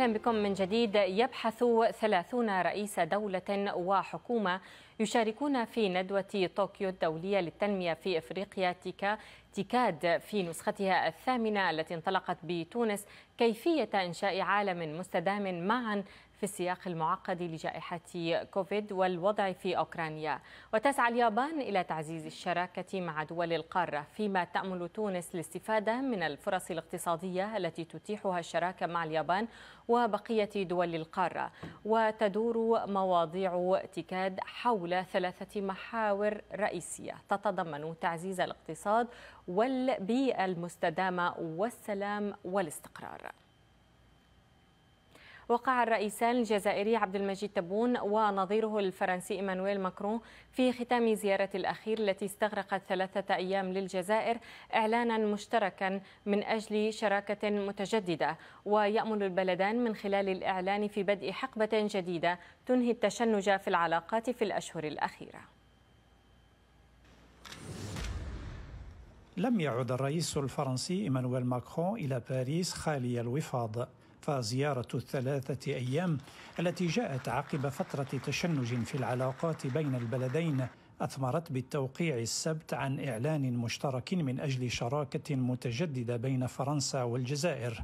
أهلا بكم من جديد يبحث ثلاثون رئيس دولة وحكومة يشاركون في ندوة طوكيو الدولية للتنمية في إفريقيا تيكا تكاد في نسختها الثامنة التي انطلقت بتونس كيفية إنشاء عالم مستدام معا في السياق المعقد لجائحة كوفيد والوضع في أوكرانيا وتسعى اليابان إلى تعزيز الشراكة مع دول القارة فيما تأمل تونس الاستفادة من الفرص الاقتصادية التي تتيحها الشراكة مع اليابان وبقية دول القارة وتدور مواضيع تكاد حول ثلاثة محاور رئيسية تتضمن تعزيز الاقتصاد والبيئة المستدامة والسلام والاستقرار وقع الرئيسان الجزائري عبد المجيد تبون ونظيره الفرنسي إيمانويل ماكرون في ختام زيارة الأخير التي استغرقت ثلاثة أيام للجزائر إعلانا مشتركا من أجل شراكة متجددة ويأمل البلدان من خلال الإعلان في بدء حقبة جديدة تنهي التشنج في العلاقات في الأشهر الأخيرة لم يعد الرئيس الفرنسي إيمانويل ماكرون إلى باريس خالي الوفاض فزيارة الثلاثة أيام التي جاءت عقب فترة تشنج في العلاقات بين البلدين أثمرت بالتوقيع السبت عن إعلان مشترك من أجل شراكة متجددة بين فرنسا والجزائر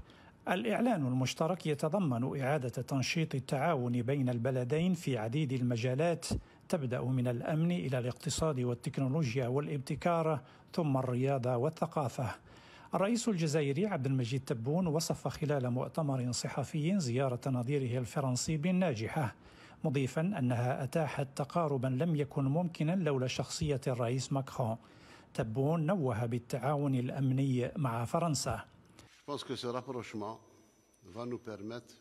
الإعلان المشترك يتضمن إعادة تنشيط التعاون بين البلدين في عديد المجالات تبدأ من الأمن إلى الاقتصاد والتكنولوجيا والابتكار ثم الرياضة والثقافة الرئيس الجزائري عبد المجيد تبون وصف خلال مؤتمر صحفي زيارة نظيره الفرنسي بالناجحة مضيفا أنها أتاحت تقاربا لم يكن ممكنا لولا شخصية الرئيس ماكرون تبون نوه بالتعاون الأمني مع فرنسا Je pense que ce rapprochement va nous permettre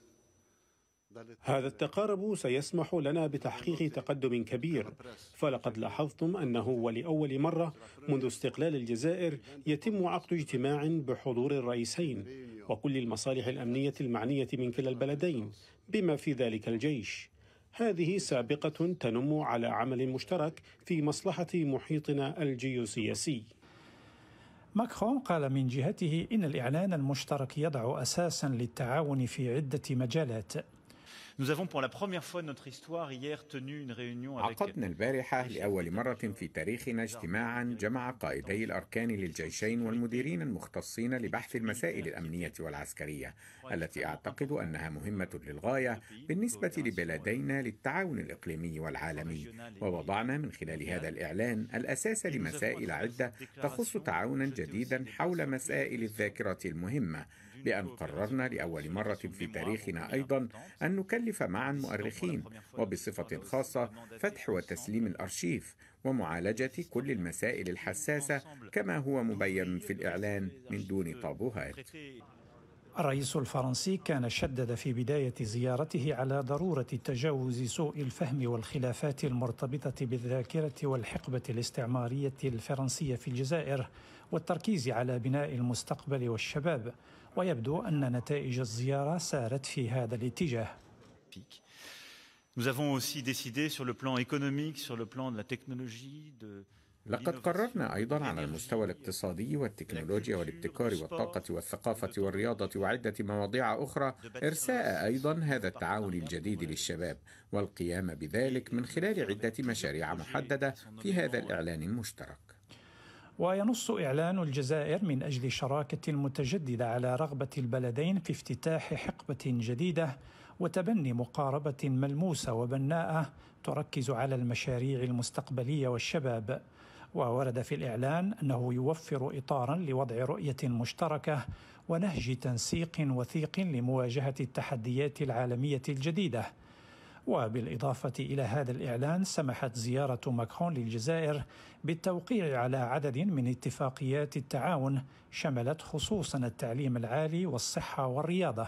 هذا التقارب سيسمح لنا بتحقيق تقدم كبير فلقد لاحظتم انه ولاول مره منذ استقلال الجزائر يتم عقد اجتماع بحضور الرئيسين وكل المصالح الامنيه المعنيه من كلا البلدين بما في ذلك الجيش هذه سابقه تنم على عمل مشترك في مصلحه محيطنا الجيوسياسي ماكرون قال من جهته ان الاعلان المشترك يضع اساسا للتعاون في عده مجالات Nous avons pour la première fois de notre histoire hier tenu une réunion avec عقدنا البارحة لأول مرة في تاريخنا اجتماعا جمع قائدي الأركان للجيشين والمديرين المختصين لبحث المسائل الأمنية والعسكرية التي أعتقد أنها مهمة للغاية بالنسبة لبلدينا للتعاون الإقليمي والعالمي ووضعنا من خلال هذا الإعلان الأساس لمسائل عدة تخص تعاونا جديدا حول مسائل الذاكرة المهمة بأن قررنا لأول مرة في تاريخنا أيضا أن نكلف معا مؤرخين وبصفة خاصة فتح وتسليم الأرشيف ومعالجة كل المسائل الحساسة كما هو مبين في الإعلان من دون طابوهات الرئيس الفرنسي كان شدد في بداية زيارته على ضرورة تجاوز سوء الفهم والخلافات المرتبطة بالذاكرة والحقبة الاستعمارية الفرنسية في الجزائر والتركيز على بناء المستقبل والشباب ويبدو أن نتائج الزيارة سارت في هذا الاتجاه لقد قررنا ايضا على المستوى الاقتصادي والتكنولوجيا والابتكار والطاقه والثقافه والرياضه وعده مواضيع اخرى ارساء ايضا هذا التعاون الجديد للشباب والقيام بذلك من خلال عده مشاريع محدده في هذا الاعلان المشترك وينص إعلان الجزائر من أجل شراكة متجددة على رغبة البلدين في افتتاح حقبة جديدة وتبني مقاربة ملموسة وبناءة تركز على المشاريع المستقبلية والشباب وورد في الإعلان أنه يوفر إطارا لوضع رؤية مشتركة ونهج تنسيق وثيق لمواجهة التحديات العالمية الجديدة وبالإضافة إلى هذا الإعلان سمحت زيارة ماكرون للجزائر بالتوقيع على عدد من اتفاقيات التعاون شملت خصوصا التعليم العالي والصحة والرياضة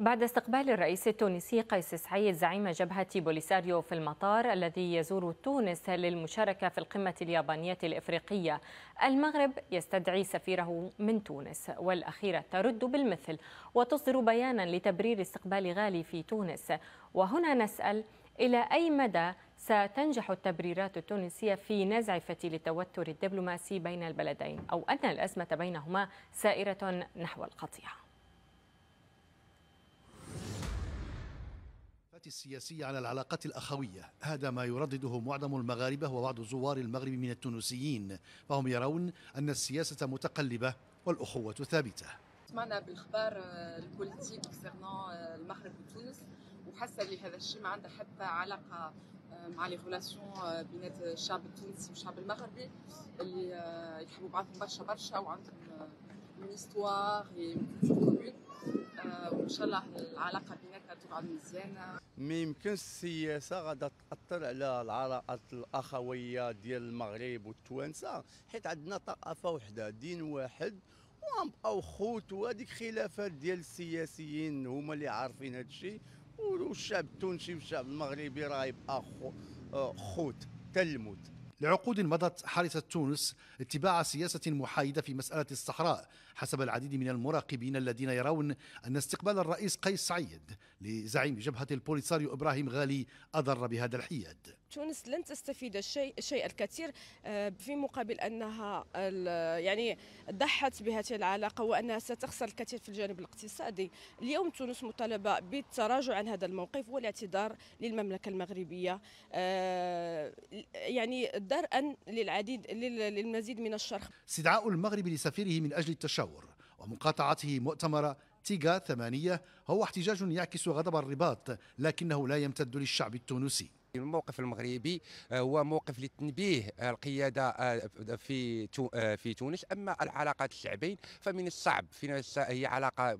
بعد استقبال الرئيس التونسي قيس سعيد زعيم جبهة بوليساريو في المطار الذي يزور تونس للمشاركة في القمة اليابانية الإفريقية المغرب يستدعي سفيره من تونس والأخيرة ترد بالمثل وتصدر بيانا لتبرير استقبال غالي في تونس وهنا نسأل إلى أي مدى ستنجح التبريرات التونسية في نزع فتيل التوتر الدبلوماسي بين البلدين أو أن الأزمة بينهما سائرة نحو القطيعة السياسية على العلاقات الأخوية هذا ما يردده معظم المغاربة وبعض زوار المغرب من التونسيين فهم يرون أن السياسة متقلبة والأخوة ثابتة سمعنا بالخبار آه، البوليتيك كونسيرنون آه، المغرب وتونس وحاسة اللي هذا الشيء ما عنده حتى علاقة آه، مع لي غولاسيون بين الشعب التونسي والشعب المغربي اللي يحبوا بعضهم برشا برشا وعندهم une histoire et une culture commune وان شاء الله العلاقه بيناتنا تبقى مزيانه ما يمكنش السياسه غادا تاثر على العلاقات الاخويه ديال المغرب والتوانسه حيت عندنا ثقافه وحده دين واحد وغنبقاو خوت وهذيك خلافات ديال السياسيين هما اللي عارفين هذا الشيء والشعب التونسي والشعب المغربي راه يبقى آه، خوت حتى الموت لعقود مضت حرصت تونس اتباع سياسة محايدة في مسألة الصحراء حسب العديد من المراقبين الذين يرون أن استقبال الرئيس قيس سعيد لزعيم جبهة البوليساريو إبراهيم غالي أضر بهذا الحياد تونس لن تستفيد الشيء الشيء الكثير آه، في مقابل انها يعني ضحت بهذه العلاقه وانها ستخسر الكثير في الجانب الاقتصادي اليوم تونس مطالبه بالتراجع عن هذا الموقف والاعتذار للمملكه المغربيه آه، يعني درءا للعديد للمزيد من الشرخ استدعاء المغرب لسفيره من اجل التشاور ومقاطعته مؤتمر تيغا ثمانية هو احتجاج يعكس غضب الرباط لكنه لا يمتد للشعب التونسي ولكن الموقف المغربي آه، هو موقف للتنبيه آه، القياده آه، في في تونس اما العلاقات الشعبين فمن الصعب في هي علاقه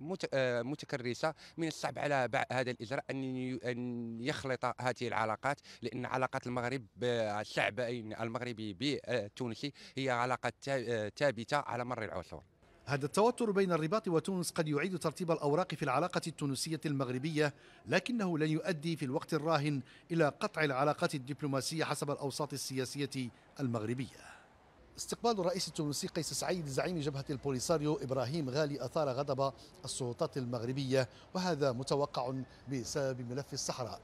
متكرسه من الصعب على هذا الاجراء ان ان يخلط هذه العلاقات لان علاقات المغرب الشعب المغربي بالتونسي هي علاقه ثابته على مر العصور هذا التوتر بين الرباط وتونس قد يعيد ترتيب الأوراق في العلاقة التونسية المغربية لكنه لن يؤدي في الوقت الراهن إلى قطع العلاقات الدبلوماسية حسب الأوساط السياسية المغربية استقبال الرئيس التونسي قيس سعيد زعيم جبهة البوليساريو إبراهيم غالي أثار غضب السلطات المغربية وهذا متوقع بسبب ملف الصحراء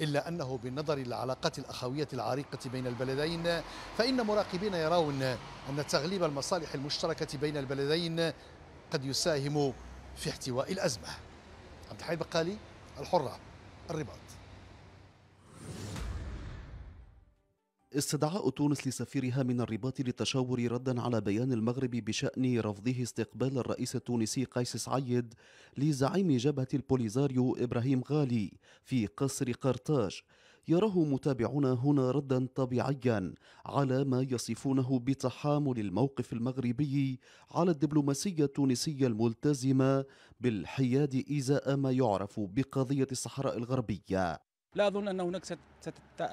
إلا أنه بالنظر للعلاقات الأخوية العريقة بين البلدين فإن مراقبين يرون أن تغليب المصالح المشتركة بين البلدين قد يساهم في احتواء الأزمة عبد الحي بقالي الحرة الرباط استدعاء تونس لسفيرها من الرباط للتشاور ردا على بيان المغرب بشأن رفضه استقبال الرئيس التونسي قيس سعيد لزعيم جبهة البوليزاريو إبراهيم غالي في قصر قرطاج يراه متابعون هنا ردا طبيعيا على ما يصفونه بتحامل الموقف المغربي على الدبلوماسية التونسية الملتزمة بالحياد إزاء ما يعرف بقضية الصحراء الغربية لا أظن أن هناك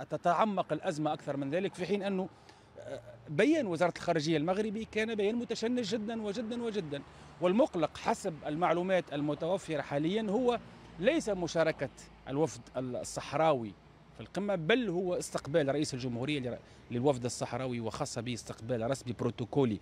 ستتعمق الأزمة أكثر من ذلك في حين أنه آه، بيان وزارة الخارجية المغربي كان بيان متشنج جدا وجدا وجدا والمقلق حسب المعلومات المتوفرة حاليا هو ليس مشاركة الوفد الصحراوي في القمة بل هو استقبال رئيس الجمهورية للوفد الصحراوي وخاصة به استقبال رسمي بروتوكولي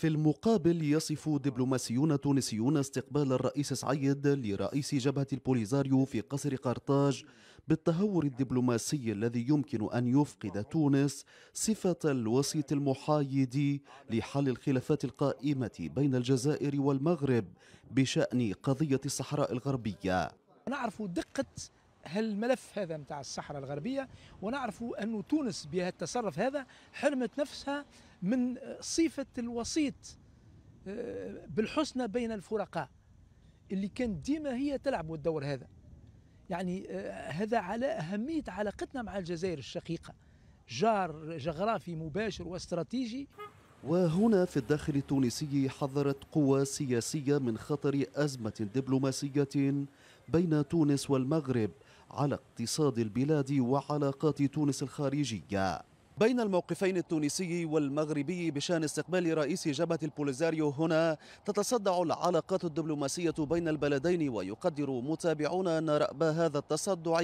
في المقابل يصف دبلوماسيون تونسيون استقبال الرئيس سعيد لرئيس جبهة البوليزاريو في قصر قرطاج بالتهور الدبلوماسي الذي يمكن أن يفقد تونس صفة الوسيط المحايد لحل الخلافات القائمة بين الجزائر والمغرب بشأن قضية الصحراء الغربية نعرف دقة هالملف هذا نتاع الصحراء الغربية ونعرفوا أن تونس بهالتصرف هذا حرمت نفسها من صفة الوسيط آه، بالحسنى بين الفرقاء اللي كانت ديما هي تلعب الدور هذا يعني آه، هذا على أهمية علاقتنا مع الجزائر الشقيقة جار جغرافي مباشر واستراتيجي وهنا في الداخل التونسي حذرت قوى سياسية من خطر أزمة دبلوماسية بين تونس والمغرب على اقتصاد البلاد وعلاقات تونس الخارجية بين الموقفين التونسي والمغربي بشان استقبال رئيس جبهة البوليزاريو هنا تتصدع العلاقات الدبلوماسية بين البلدين ويقدر متابعون أن رأب هذا التصدع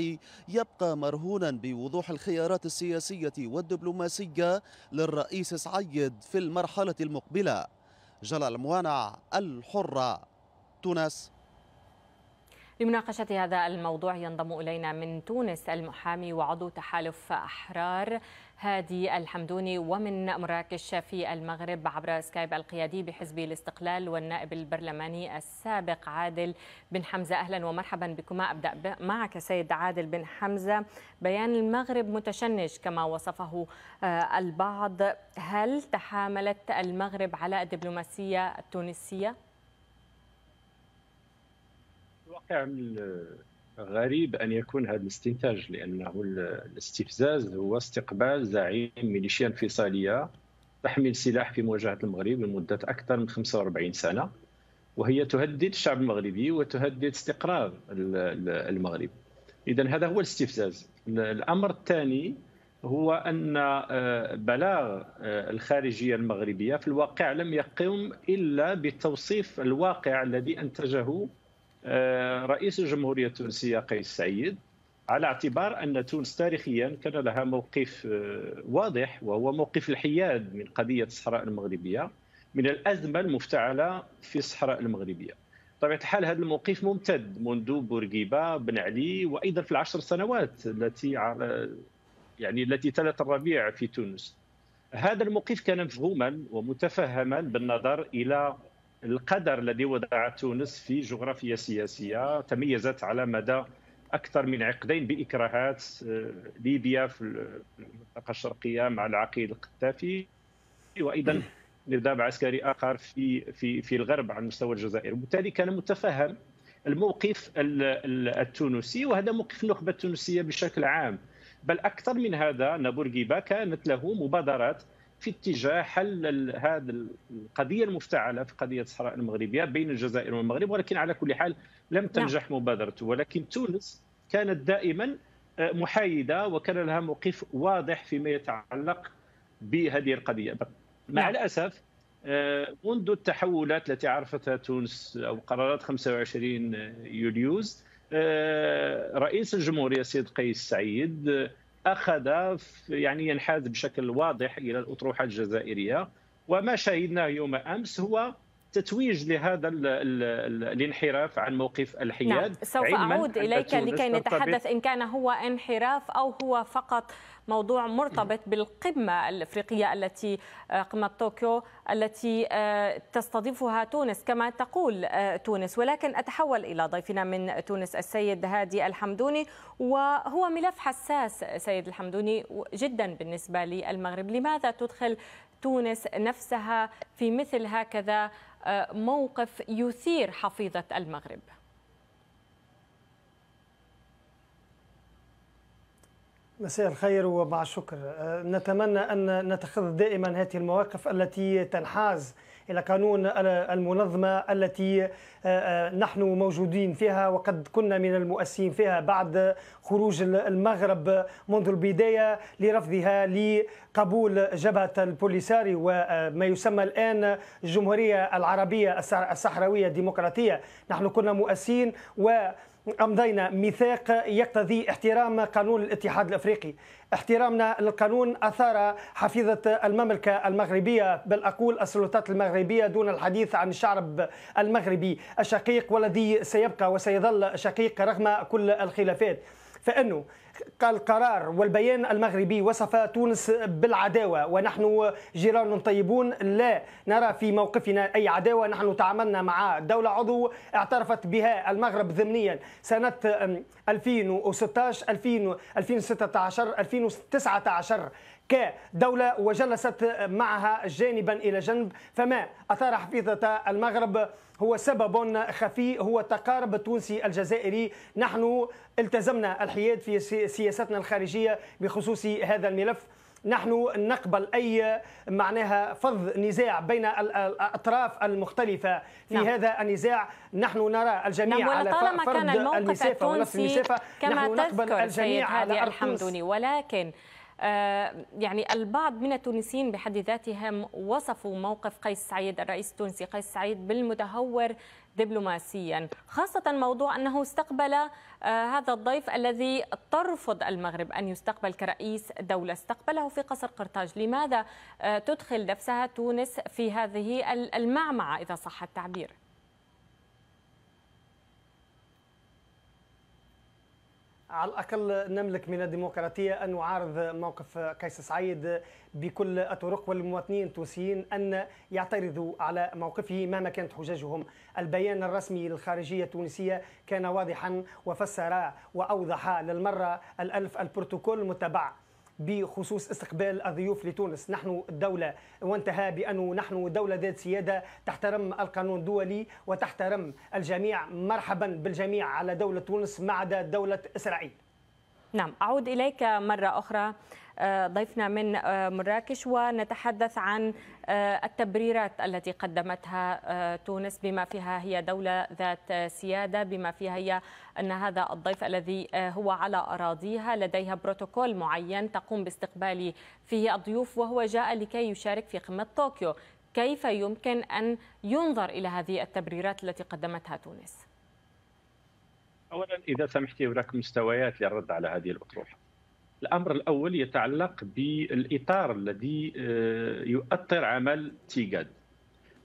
يبقى مرهونا بوضوح الخيارات السياسية والدبلوماسية للرئيس سعيد في المرحلة المقبلة جلال موانع الحرة تونس لمناقشة هذا الموضوع ينضم إلينا من تونس المحامي وعضو تحالف أحرار هادي الحمدوني ومن مراكش في المغرب عبر سكايب القيادي بحزب الاستقلال والنائب البرلماني السابق عادل بن حمزة أهلا ومرحبا بكما أبدأ معك سيد عادل بن حمزة بيان المغرب متشنج كما وصفه آه، البعض هل تحاملت المغرب على الدبلوماسية التونسية؟ واقع غريب ان يكون هذا الاستنتاج لانه الاستفزاز هو استقبال زعيم ميليشيا انفصاليه تحمل سلاح في مواجهه المغرب لمده اكثر من 45 سنه وهي تهدد الشعب المغربي وتهدد استقرار المغرب اذا هذا هو الاستفزاز الامر الثاني هو ان آه، بلاغ آه، الخارجيه المغربيه في الواقع لم يقم الا بتوصيف الواقع الذي انتجه آه، رئيس الجمهوريه التونسيه قيس سعيد على اعتبار ان تونس تاريخيا كان لها موقف آه، واضح وهو موقف الحياد من قضيه الصحراء المغربيه من الازمه المفتعله في الصحراء المغربيه. بطبيعه الحال هذا الموقف ممتد منذ بورقيبه بن علي وايضا في العشر سنوات التي على يعني التي تلت الربيع في تونس. هذا الموقف كان مفهوما ومتفهما بالنظر الى القدر الذي وضع تونس في جغرافيا سياسيه تميزت على مدى اكثر من عقدين باكراهات آه، ليبيا في المنطقه الشرقيه مع العقيد القذافي وايضا نظام عسكري اخر في في في الغرب على مستوى الجزائر وبالتالي كان متفهم الموقف التونسي وهذا موقف النخبه التونسيه بشكل عام بل اكثر من هذا نابورغيبا كانت له مبادرات في اتجاه حل هذه القضيه المفتعله في قضيه الصحراء المغربيه بين الجزائر والمغرب ولكن على كل حال لم نعم. تنجح مبادرته ولكن تونس كانت دائما آه، محايده وكان لها موقف واضح فيما يتعلق بهذه القضيه مع نعم. الاسف آه، منذ التحولات التي عرفتها تونس او قرارات 25 يوليوز آه، رئيس الجمهوريه السيد قيس سعيد اخذ يعني ينحاز بشكل واضح الى الاطروحه الجزائريه وما شاهدناه يوم امس هو تتويج لهذا الـ الـ الانحراف عن موقف الحياد نعم. سوف أعود إليك لكي نتحدث إن كان هو انحراف أو هو فقط موضوع مرتبط بالقمة الإفريقية التي آه، قمة طوكيو التي آه، تستضيفها تونس كما تقول آه، تونس ولكن أتحول إلى ضيفنا من تونس السيد هادي الحمدوني وهو ملف حساس سيد الحمدوني جدا بالنسبة للمغرب لماذا تدخل تونس نفسها في مثل هكذا موقف يثير حفيظة المغرب مساء الخير ومع الشكر أه، نتمنى أن نتخذ دائما هذه المواقف التي تنحاز إلى قانون المنظمة التي آه، آه، نحن موجودين فيها وقد كنا من المؤسسين فيها بعد خروج المغرب منذ البداية لرفضها لقبول جبهة البوليساري وما آه، يسمى الآن الجمهورية العربية الصحراوية الديمقراطية نحن كنا مؤسسين و أمضينا ميثاق يقتضي احترام قانون الاتحاد الأفريقي احترامنا للقانون أثار حفيظة المملكة المغربية بل أقول السلطات المغربية دون الحديث عن الشعب المغربي الشقيق والذي سيبقى وسيظل شقيق رغم كل الخلافات فانه قال القرار والبيان المغربي وصف تونس بالعداوه ونحن جيران طيبون لا نرى في موقفنا اي عداوه نحن تعاملنا مع دوله عضو اعترفت بها المغرب ضمنيا سنه 2016 2016 2016 2019 كدولة وجلست معها جانبا إلى جنب فما أثار حفيظة المغرب هو سبب خفي هو تقارب التونسي الجزائري نحن التزمنا الحياد في سياستنا الخارجية بخصوص هذا الملف نحن نقبل اي معناها فض نزاع بين الاطراف المختلفه في نعم. هذا النزاع نحن نرى الجميع نعم على طالما فرض كان الموقف التونسي كما نحن نقبل الجميع على الحمدوني ولكن آه، يعني البعض من التونسيين بحد ذاتهم وصفوا موقف قيس سعيد الرئيس التونسي قيس سعيد بالمتهور دبلوماسيا خاصة موضوع أنه استقبل آه، هذا الضيف الذي ترفض المغرب أن يستقبل كرئيس دولة استقبله في قصر قرطاج لماذا آه، تدخل نفسها تونس في هذه المعمعة إذا صح التعبير على الأقل نملك من الديمقراطية أن نعارض موقف قيس سعيد بكل الطرق والمواطنين التونسيين أن يعترضوا على موقفه مهما كانت حججهم البيان الرسمي للخارجية التونسية كان واضحا وفسر وأوضح للمرة الألف البروتوكول المتبع بخصوص استقبال الضيوف لتونس نحن الدولة وانتهى بأنه نحن دولة ذات سيادة تحترم القانون الدولي وتحترم الجميع مرحبا بالجميع على دولة تونس ما عدا دولة إسرائيل نعم أعود إليك مرة أخرى آه، ضيفنا من آه، مراكش ونتحدث عن آه، التبريرات التي قدمتها تونس بما فيها هي دولة ذات سيادة بما فيها هي أن هذا الضيف الذي هو على أراضيها لديها بروتوكول معين تقوم باستقبال فيه الضيوف وهو جاء لكي يشارك في قمة طوكيو كيف يمكن أن ينظر إلى هذه التبريرات التي قدمتها تونس؟ اولا اذا سمحتي هناك مستويات للرد على هذه الاطروحه. الامر الاول يتعلق بالاطار الذي آه، يؤطر عمل تيغاد.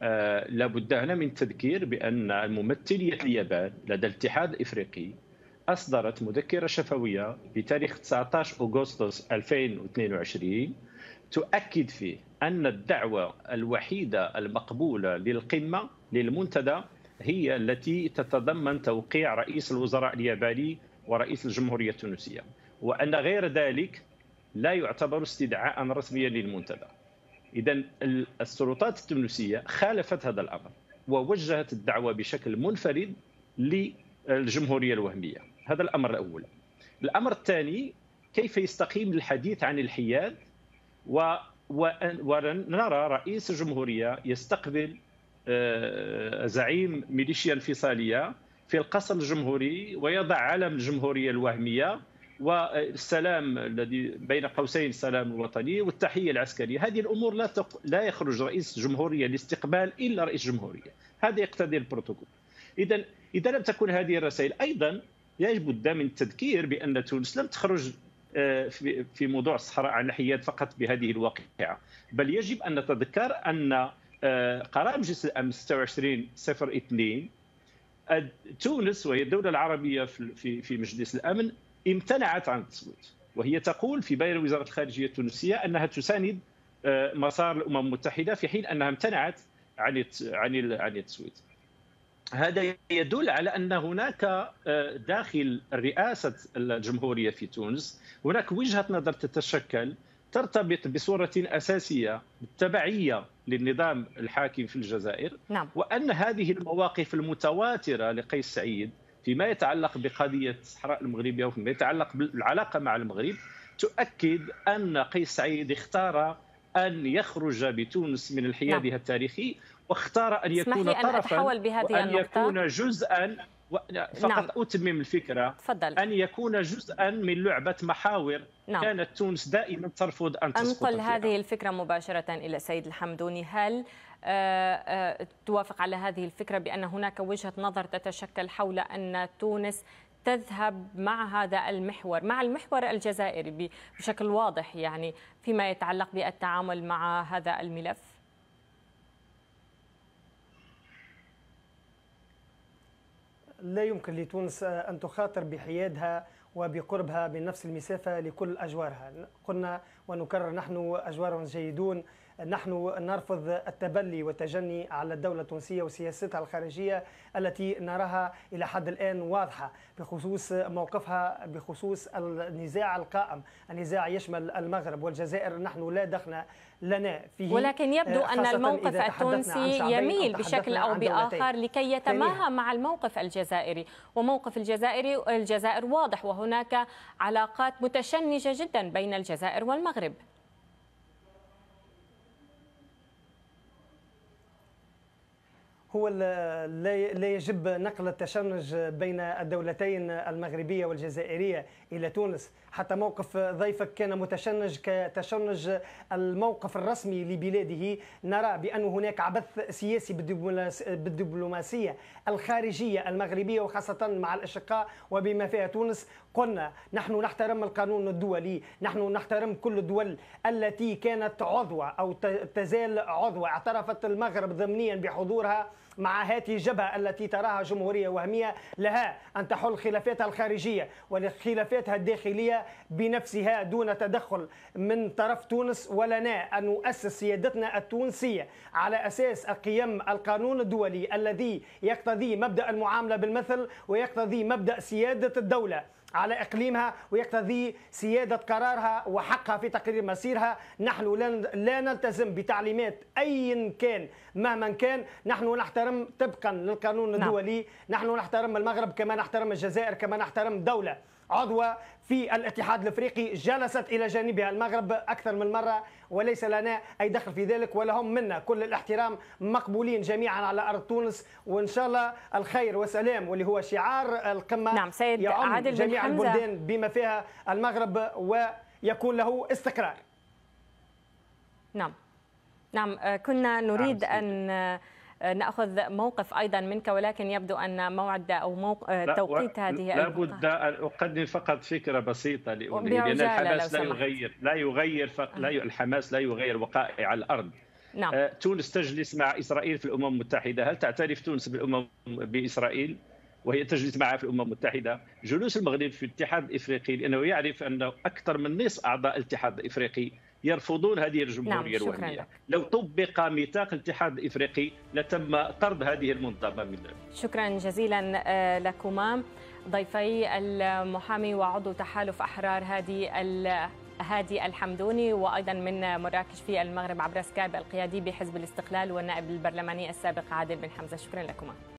آه، لابد هنا من التذكير بان ممثليه اليابان لدى الاتحاد الافريقي اصدرت مذكره شفويه بتاريخ 19 اغسطس 2022 تؤكد فيه ان الدعوه الوحيده المقبوله للقمه للمنتدى هي التي تتضمن توقيع رئيس الوزراء الياباني ورئيس الجمهورية التونسية وأن غير ذلك لا يعتبر استدعاء رسميا للمنتدى إذا السلطات التونسية خالفت هذا الأمر ووجهت الدعوة بشكل منفرد للجمهورية الوهمية هذا الأمر الأول الأمر الثاني كيف يستقيم الحديث عن الحياد و ونرى رئيس الجمهورية يستقبل آه، زعيم ميليشيا انفصاليه في القصر الجمهوري ويضع علم الجمهوريه الوهميه والسلام آه، الذي بين قوسين السلام الوطني والتحيه العسكريه هذه الامور لا تق... لا يخرج رئيس جمهوريه لاستقبال الا رئيس جمهوريه هذا يقتضي البروتوكول اذا اذا لم تكن هذه الرسائل ايضا يجب بد من التذكير بان تونس لم تخرج آه، في موضوع الصحراء عن حياد فقط بهذه الواقعه بل يجب ان نتذكر ان آه، قرار مجلس الامن 26 صفر تونس وهي الدوله العربيه في في مجلس الامن امتنعت عن التصويت وهي تقول في بيان وزاره الخارجيه التونسيه انها تساند آه، مسار الامم المتحده في حين انها امتنعت عن عن عن التصويت. هذا يدل على ان هناك آه، داخل رئاسه الجمهوريه في تونس هناك وجهه نظر تتشكل ترتبط بصورة أساسية بالتبعية للنظام الحاكم في الجزائر نعم. وأن هذه المواقف المتواترة لقيس سعيد فيما يتعلق بقضية الصحراء المغربية وفيما يتعلق بالعلاقة مع المغرب تؤكد أن قيس سعيد اختار أن يخرج بتونس من الحيادها نعم. التاريخي واختار أن يكون طرفا أن وأن النقطة. يكون جزءا فقط نعم. أتمم الفكرة تفضل. أن يكون جزءا من لعبة محاور نعم. كانت تونس دائما ترفض أن تسقط أنقل فيها. هذه الفكرة مباشرة إلى السيد الحمدوني هل آه، آه، توافق على هذه الفكرة بأن هناك وجهة نظر تتشكل حول أن تونس تذهب مع هذا المحور مع المحور الجزائري بشكل واضح يعني فيما يتعلق بالتعامل مع هذا الملف لا يمكن لتونس آه، أن تخاطر بحيادها وبقربها بنفس المسافة لكل أجوارها قلنا ونكرر نحن أجوار جيدون نحن نرفض التبلي والتجني على الدولة التونسية وسياستها الخارجية التي نراها إلى حد الآن واضحة بخصوص موقفها بخصوص النزاع القائم النزاع يشمل المغرب والجزائر نحن لا دخل لنا فيه ولكن يبدو آه، أن الموقف التونسي يميل بشكل أو بآخر لكي يتماهى مع الموقف الجزائري وموقف الجزائري الجزائر واضح وهناك علاقات متشنجة جدا بين الجزائر والمغرب هو لا يجب نقل التشنج بين الدولتين المغربية والجزائرية إلى تونس حتى موقف ضيفك كان متشنج كتشنج الموقف الرسمي لبلاده نرى بأن هناك عبث سياسي بالدبلوماسية الخارجية المغربية وخاصة مع الأشقاء وبما فيها تونس قلنا نحن نحترم القانون الدولي نحن نحترم كل الدول التي كانت عضوة أو تزال عضوة اعترفت المغرب ضمنيا بحضورها مع هذه الجبهة التي تراها جمهورية وهمية لها أن تحل خلافاتها الخارجية وخلافاتها الداخلية بنفسها دون تدخل من طرف تونس ولنا أن نؤسس سيادتنا التونسية على أساس قيم القانون الدولي الذي يقتضي مبدأ المعاملة بالمثل ويقتضي مبدأ سيادة الدولة على اقليمها ويقتضي سياده قرارها وحقها في تقرير مصيرها نحن لا نلتزم بتعليمات ايا كان مهما كان نحن نحترم طبقا للقانون نعم. الدولي نعم. نحن نحترم المغرب كما نحترم الجزائر كما نحترم دوله عضوة في الاتحاد الافريقي جلست الى جانبها المغرب اكثر من مره وليس لنا اي دخل في ذلك ولهم منا كل الاحترام مقبولين جميعا على ارض تونس وان شاء الله الخير والسلام واللي هو شعار القمه نعم سيد يعم عادل جميع بن البلدان بما فيها المغرب ويكون له استقرار نعم نعم آه، كنا نعم، نريد نعم ان آه، آه، ناخذ موقف ايضا منك ولكن يبدو ان موعد او موق... آه، توقيت و... هذه لابد ان اقدم فقط فكره بسيطه لأولي لان الحماس لا يغير لا يغير ف... آه. لا ي... الحماس لا يغير وقائع الارض نعم. تونس تجلس مع اسرائيل في الامم المتحده هل تعترف تونس بالامم باسرائيل وهي تجلس معها في الامم المتحده جلوس المغرب في الاتحاد الافريقي لانه يعرف انه اكثر من نصف اعضاء الاتحاد الافريقي يرفضون هذه الجمهوريه نعم الوهميه لو طبق ميثاق الاتحاد الافريقي لتم طرد هذه المنظمه من شكرا جزيلا آه، لكما ضيفي المحامي وعضو تحالف احرار هادي هادي الحمدوني وايضا من مراكش في المغرب عبر سكايب القيادي بحزب الاستقلال والنائب البرلماني السابق عادل بن حمزه شكرا لكما